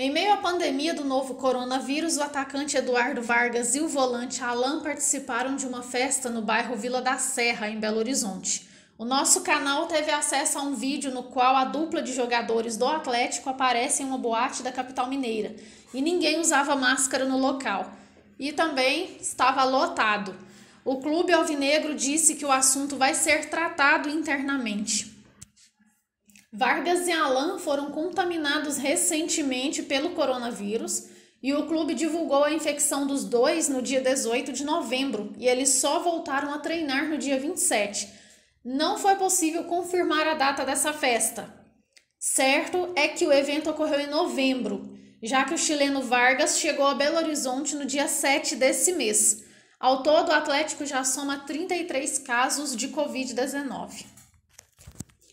Em meio à pandemia do novo coronavírus, o atacante Eduardo Vargas e o volante Alan participaram de uma festa no bairro Vila da Serra, em Belo Horizonte. O nosso canal teve acesso a um vídeo no qual a dupla de jogadores do Atlético aparece em uma boate da capital mineira e ninguém usava máscara no local. E também estava lotado. O clube alvinegro disse que o assunto vai ser tratado internamente. Vargas e Alan foram contaminados recentemente pelo coronavírus e o clube divulgou a infecção dos dois no dia 18 de novembro e eles só voltaram a treinar no dia 27. Não foi possível confirmar a data dessa festa. Certo é que o evento ocorreu em novembro, já que o chileno Vargas chegou a Belo Horizonte no dia 7 desse mês. Ao todo, o Atlético já soma 33 casos de Covid-19.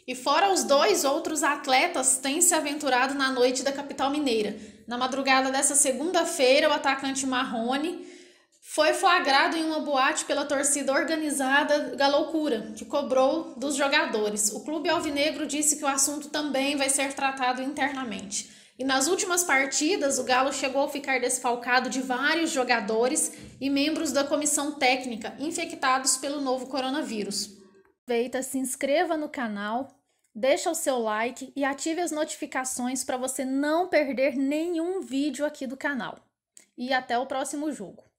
E fora os dois outros atletas têm se aventurado na noite da capital mineira. Na madrugada dessa segunda-feira, o atacante Marrone foi flagrado em uma boate pela torcida organizada da loucura, que cobrou dos jogadores. O clube alvinegro disse que o assunto também vai ser tratado internamente. E nas últimas partidas, o Galo chegou a ficar desfalcado de vários jogadores e membros da comissão técnica infectados pelo novo coronavírus aproveita, se inscreva no canal, deixa o seu like e ative as notificações para você não perder nenhum vídeo aqui do canal. E até o próximo jogo.